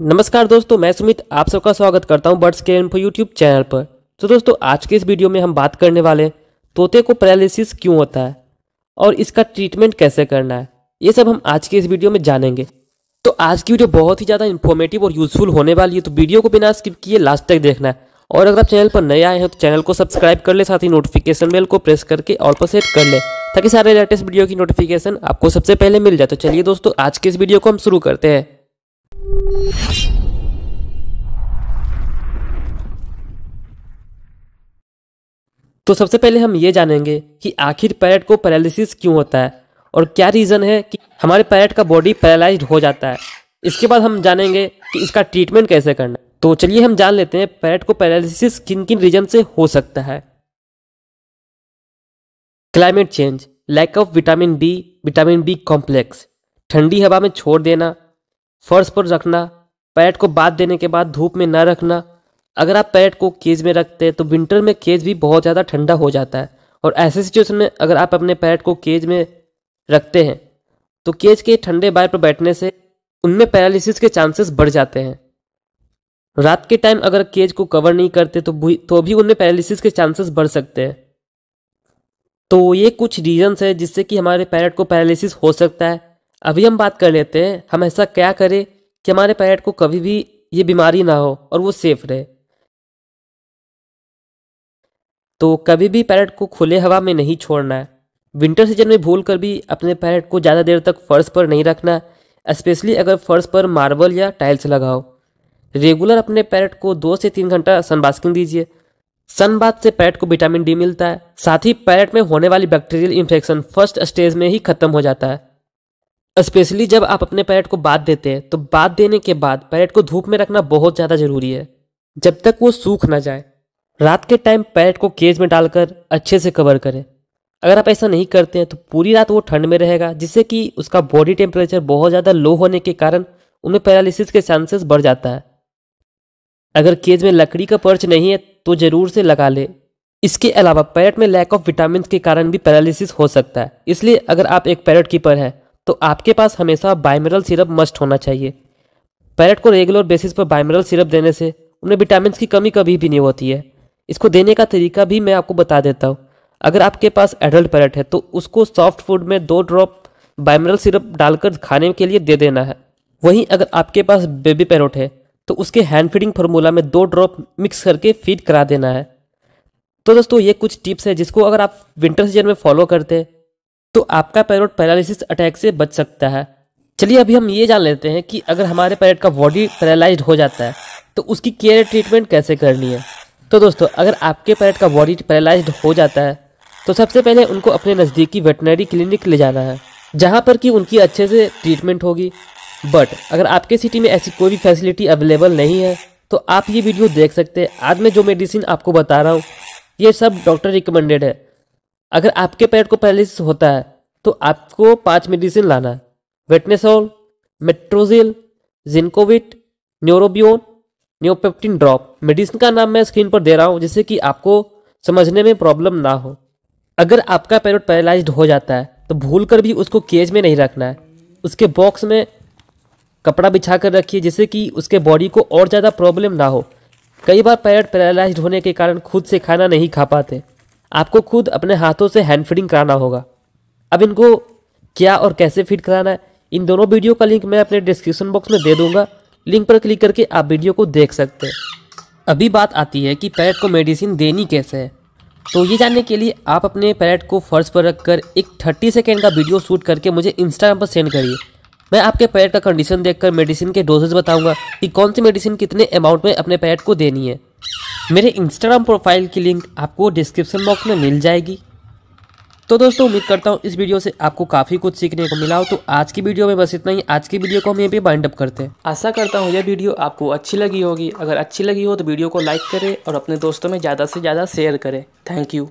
नमस्कार दोस्तों मैं सुमित आप सबका स्वागत करता हूं बर्ड्स के इन्फो यूट्यूब चैनल पर तो दोस्तों आज के इस वीडियो में हम बात करने वाले तोते को पैरालिसिस क्यों होता है और इसका ट्रीटमेंट कैसे करना है ये सब हम आज के इस वीडियो में जानेंगे तो आज की वीडियो बहुत ही ज़्यादा इन्फॉर्मेटिव और यूजफुल होने वाली है तो वीडियो को बिना स्किप किए लास्ट तक देखना है और अगर आप चैनल पर नए आए हैं तो चैनल को सब्सक्राइब कर ले साथ ही नोटिफिकेशन बेल को प्रेस करके ऑल पर सेट कर ले ताकि सारे लेटेस्ट वीडियो की नोटिफिकेशन आपको सबसे पहले मिल जाए तो चलिए दोस्तों आज के इस वीडियो को हम शुरू करते हैं तो सबसे पहले हम ये जानेंगे कि आखिर पैरेट को पैरालिसिस क्यों होता है और क्या रीज़न है कि हमारे पैरेट का बॉडी पैरालाइज हो जाता है इसके बाद हम जानेंगे कि इसका ट्रीटमेंट कैसे करना है तो चलिए हम जान लेते हैं पैरेट को पैरालिसिस किन किन रीजन से हो सकता है climate change lack of vitamin B vitamin B complex ठंडी हवा में छोड़ देना फर्श पर रखना पैरेट को बाद देने के बाद धूप में न रखना अगर आप पैरेट को केज में रखते हैं तो विंटर में केज भी बहुत ज़्यादा ठंडा हो जाता है और ऐसे सिचुएशन में अगर आप अपने पैरेट को केज में रखते हैं तो केज के ठंडे बाहर पर बैठने से उनमें पैरालिसिस के चांसेस बढ़ जाते हैं रात के टाइम अगर केज को कवर नहीं करते तो भी तो भी उनमें पैरालिसिस के चांसेस बढ़ सकते हैं तो ये कुछ रीजंस है जिससे कि हमारे पैरेट को पैरालिसिस हो सकता है अभी हम बात कर लेते हैं हम ऐसा क्या करें कि हमारे पैरेट को कभी भी ये बीमारी ना हो और वो सेफ रहे तो कभी भी पैरेट को खुले हवा में नहीं छोड़ना है विंटर सीजन में भूल कर भी अपने पैरेट को ज़्यादा देर तक फर्श पर नहीं रखना स्पेशली अगर फर्श पर मार्बल या टाइल्स लगाओ रेगुलर अपने पैरेट को दो से तीन घंटा सनबास्किंग दीजिए सन बाथ से पैरेट को विटामिन डी मिलता है साथ ही पैरेट में होने वाली बैक्टीरियल इन्फेक्शन फर्स्ट स्टेज में ही खत्म हो जाता है स्पेशली जब आप अपने पैरेट को बात देते हैं तो बाद देने के बाद पैरेट को धूप में रखना बहुत ज़्यादा ज़रूरी है जब तक वो सूख ना जाए रात के टाइम पैरेट को केज में डालकर अच्छे से कवर करें अगर आप ऐसा नहीं करते हैं तो पूरी रात वो ठंड में रहेगा जिससे कि उसका बॉडी टेम्परेचर बहुत ज़्यादा लो होने के कारण उनमें पैरालिसिस के चांसेस बढ़ जाता है अगर केज में लकड़ी का पर्च नहीं है तो ज़रूर से लगा ले इसके अलावा पैरेट में लैक ऑफ विटामिन के कारण भी पैरालिसिस हो सकता है इसलिए अगर आप एक पैरेट कीपर है तो आपके पास हमेशा बायमिनरल सिरप मस्ट होना चाहिए पैरट को रेगुलर बेसिस पर बायमिनरल सिरप देने से उन्हें विटामिन की कमी कभी भी नहीं होती है इसको देने का तरीका भी मैं आपको बता देता हूँ अगर आपके पास एडल्ट पैरेट है तो उसको सॉफ्ट फूड में दो ड्रॉप बायमिनरल सिरप डालकर खाने के लिए दे देना है वहीं अगर आपके पास बेबी पैरोट है तो उसके हैंड फीडिंग फार्मूला में दो ड्रॉप मिक्स करके फीड करा देना है तो दोस्तों ये कुछ टिप्स है जिसको अगर आप विंटर सीजन में फॉलो करते हैं तो आपका पैरोट पैरालिसिस अटैक से बच सकता है चलिए अभी हम ये जान लेते हैं कि अगर हमारे पैरेट का बॉडी पैरालाइज हो जाता है तो उसकी केयर ट्रीटमेंट कैसे करनी है तो दोस्तों अगर आपके पैरेट का बॉडी पैरालाइज हो जाता है तो सबसे पहले उनको अपने नज़दीकी वेटनरी क्लिनिक ले जाना है जहाँ पर कि उनकी अच्छे से ट्रीटमेंट होगी बट अगर आपके सिटी में ऐसी कोई भी फैसिलिटी अवेलेबल नहीं है तो आप ये वीडियो देख सकते हैं आज मैं जो मेडिसिन आपको बता रहा हूँ ये सब डॉक्टर रिकमेंडेड है अगर आपके पैरेट को पैरालिसिस होता है तो आपको पांच मेडिसिन लाना है वेटनेसोल Metrogyl Zincovit Neurobion Neopeptine drop medicine का नाम मैं स्क्रीन पर दे रहा हूँ जिससे कि आपको समझने में प्रॉब्लम ना हो अगर आपका पैरोट पैरालाइज हो जाता है तो भूल कर भी उसको केज में नहीं रखना है उसके बॉक्स में कपड़ा बिछा कर रखिए जिससे कि उसके बॉडी को और ज़्यादा प्रॉब्लम ना हो कई बार पैरट पैरालाइज होने के कारण खुद से खाना नहीं खा पाते आपको खुद अपने हाथों से हैंड फीडिंग कराना होगा अब इनको क्या और कैसे फीड कराना है इन दोनों वीडियो का लिंक मैं अपने डिस्क्रिप्शन बॉक्स में दे दूंगा लिंक पर क्लिक करके आप वीडियो को देख सकते हैं अभी बात आती है कि पैरेट को मेडिसिन देनी कैसे है तो ये जानने के लिए आप अपने पैरट को फर्श पर रखकर एक थर्टी सेकेंड का वीडियो शूट करके मुझे इंस्टाग्राम पर सेंड करिए मैं आपके पैरेट का कंडीशन देखकर मेडिसिन के डोजेज बताऊंगा कि कौन सी मेडिसिन कितने अमाउंट में अपने पैरेट को देनी है मेरे इंस्टाग्राम प्रोफाइल की लिंक आपको डिस्क्रिप्शन बॉक्स में मिल जाएगी तो दोस्तों उम्मीद करता हूँ इस वीडियो से आपको काफ़ी कुछ सीखने को मिला हो तो आज की वीडियो में बस इतना ही आज की वीडियो को हम ये भी बाइंड अप करते हैं आशा करता हूँ यह वीडियो आपको अच्छी लगी होगी अगर अच्छी लगी हो तो वीडियो को लाइक करें और अपने दोस्तों में ज़्यादा से ज़्यादा शेयर करें थैंक यू